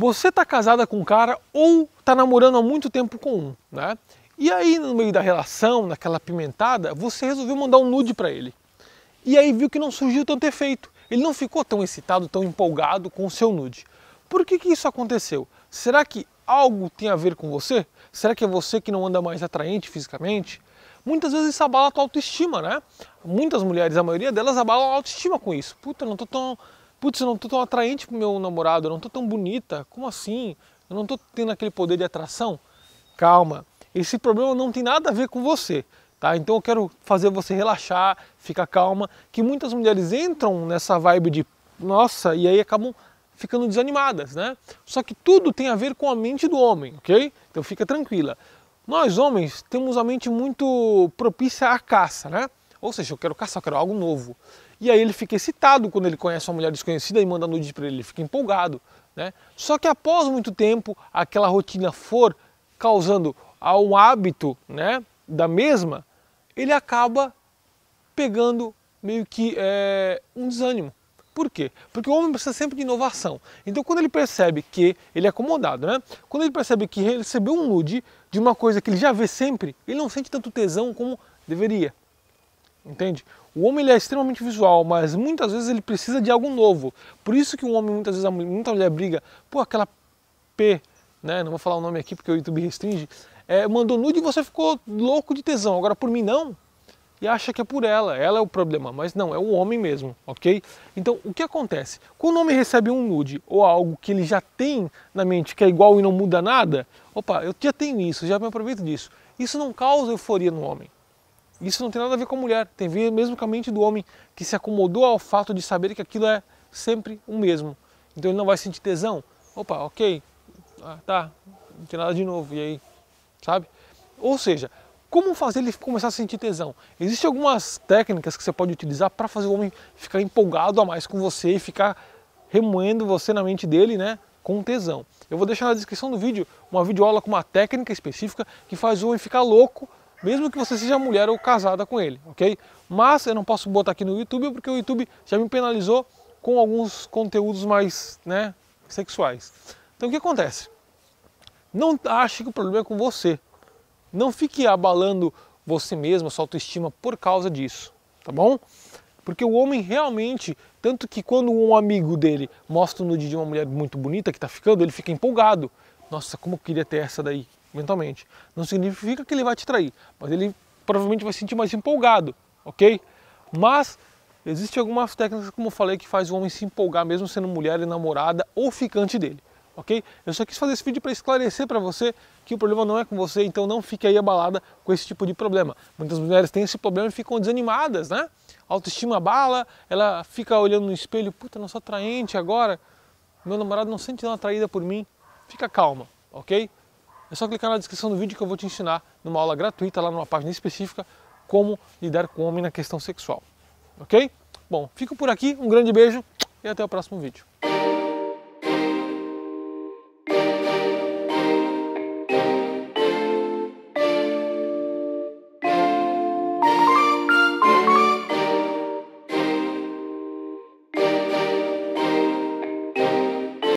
Você está casada com um cara ou está namorando há muito tempo com um, né? E aí, no meio da relação, naquela pimentada, você resolveu mandar um nude para ele. E aí viu que não surgiu tanto efeito. Ele não ficou tão excitado, tão empolgado com o seu nude. Por que, que isso aconteceu? Será que algo tem a ver com você? Será que é você que não anda mais atraente fisicamente? Muitas vezes isso abala a tua autoestima, né? Muitas mulheres, a maioria delas, abalam a autoestima com isso. Puta, não tô tão Putz, eu não tô tão atraente pro meu namorado, eu não tô tão bonita, como assim? Eu não tô tendo aquele poder de atração? Calma, esse problema não tem nada a ver com você, tá? Então eu quero fazer você relaxar, ficar calma, que muitas mulheres entram nessa vibe de nossa e aí acabam ficando desanimadas, né? Só que tudo tem a ver com a mente do homem, ok? Então fica tranquila. Nós homens temos a mente muito propícia à caça, né? Ou seja, eu quero caçar, eu quero algo novo. E aí ele fica excitado quando ele conhece uma mulher desconhecida e manda nude para ele, ele fica empolgado. Né? Só que após muito tempo, aquela rotina for causando um hábito né, da mesma, ele acaba pegando meio que é, um desânimo. Por quê? Porque o homem precisa sempre de inovação. Então, quando ele percebe que ele é acomodado, né? Quando ele percebe que recebeu um nude de uma coisa que ele já vê sempre, ele não sente tanto tesão como deveria entende? O homem ele é extremamente visual, mas muitas vezes ele precisa de algo novo. Por isso que o um homem muitas vezes muita mulher briga, pô, aquela P, né? Não vou falar o nome aqui porque o YouTube restringe. É, mandou nude e você ficou louco de tesão. Agora por mim não. E acha que é por ela, ela é o problema, mas não, é o homem mesmo, ok? Então o que acontece? Quando o homem recebe um nude ou algo que ele já tem na mente que é igual e não muda nada, opa, eu já tenho isso, já me aproveito disso. Isso não causa euforia no homem. Isso não tem nada a ver com a mulher, tem a ver mesmo com a mente do homem, que se acomodou ao fato de saber que aquilo é sempre o mesmo. Então ele não vai sentir tesão. Opa, ok, ah, tá, não tem nada de novo, e aí? Sabe? Ou seja, como fazer ele começar a sentir tesão? Existem algumas técnicas que você pode utilizar para fazer o homem ficar empolgado a mais com você e ficar remoendo você na mente dele, né? Com tesão. Eu vou deixar na descrição do vídeo uma videoaula com uma técnica específica que faz o homem ficar louco mesmo que você seja mulher ou casada com ele, ok? Mas eu não posso botar aqui no YouTube porque o YouTube já me penalizou com alguns conteúdos mais, né, sexuais. Então o que acontece? Não ache que o problema é com você. Não fique abalando você mesmo, sua autoestima por causa disso, tá bom? Porque o homem realmente, tanto que quando um amigo dele mostra o nude de uma mulher muito bonita que está ficando, ele fica empolgado. Nossa, como eu queria ter essa daí mentalmente. Não significa que ele vai te trair, mas ele provavelmente vai se sentir mais empolgado, ok? Mas existem algumas técnicas, como eu falei, que faz o homem se empolgar, mesmo sendo mulher e namorada ou ficante dele, ok? Eu só quis fazer esse vídeo para esclarecer para você que o problema não é com você, então não fique aí abalada com esse tipo de problema. Muitas mulheres têm esse problema e ficam desanimadas, né? A autoestima bala, ela fica olhando no espelho, puta, não sou atraente agora, meu namorado não sente nada atraída por mim. Fica calma, ok? É só clicar na descrição do vídeo que eu vou te ensinar numa aula gratuita lá numa página específica como lidar com o homem na questão sexual. Ok? Bom, fico por aqui, um grande beijo e até o próximo vídeo.